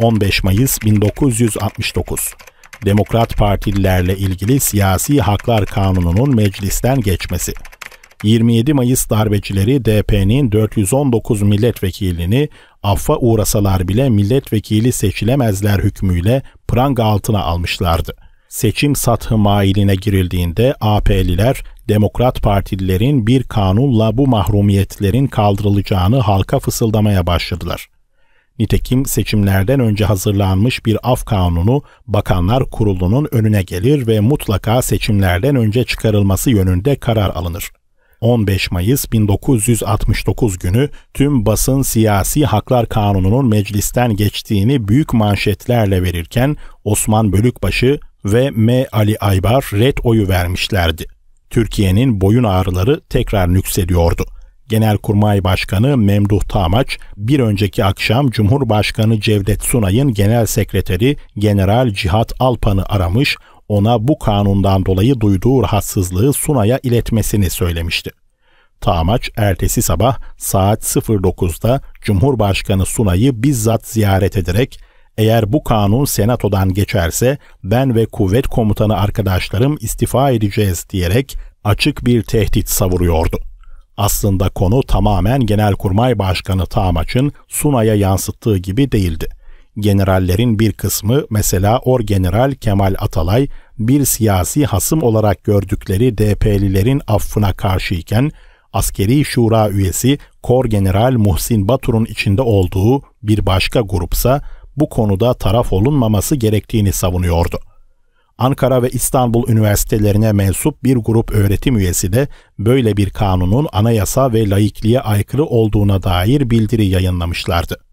15 Mayıs 1969 Demokrat Partililerle ilgili siyasi haklar kanununun meclisten geçmesi. 27 Mayıs darbecileri DP'nin 419 milletvekilini affa uğrasalar bile milletvekili seçilemezler hükmüyle pranga altına almışlardı. Seçim sathı mailine girildiğinde AP'liler Demokrat Partililerin bir kanunla bu mahrumiyetlerin kaldırılacağını halka fısıldamaya başladılar. Nitekim seçimlerden önce hazırlanmış bir af kanunu Bakanlar Kurulu'nun önüne gelir ve mutlaka seçimlerden önce çıkarılması yönünde karar alınır. 15 Mayıs 1969 günü tüm basın siyasi haklar kanununun meclisten geçtiğini büyük manşetlerle verirken Osman Bölükbaşı ve M. Ali Aybar red oyu vermişlerdi. Türkiye'nin boyun ağrıları tekrar nüksediyordu.'' Genelkurmay Başkanı Memduh Tamaç bir önceki akşam Cumhurbaşkanı Cevdet Sunay'ın Genel Sekreteri General Cihat Alpan'ı aramış, ona bu kanundan dolayı duyduğu rahatsızlığı Sunay'a iletmesini söylemişti. Tamaç ertesi sabah saat 09'da Cumhurbaşkanı Sunay'ı bizzat ziyaret ederek eğer bu kanun senatodan geçerse ben ve kuvvet komutanı arkadaşlarım istifa edeceğiz diyerek açık bir tehdit savuruyordu. Aslında konu tamamen Genelkurmay Başkanı Tamaç'ın Sunay'a yansıttığı gibi değildi. Generallerin bir kısmı mesela Orgeneral Kemal Atalay bir siyasi hasım olarak gördükleri DP'lilerin affına karşıyken askeri şura üyesi Kor General Muhsin Batur'un içinde olduğu bir başka grupsa bu konuda taraf olunmaması gerektiğini savunuyordu. Ankara ve İstanbul üniversitelerine mensup bir grup öğretim üyesi de böyle bir kanunun anayasa ve laikliğe aykırı olduğuna dair bildiri yayınlamışlardı.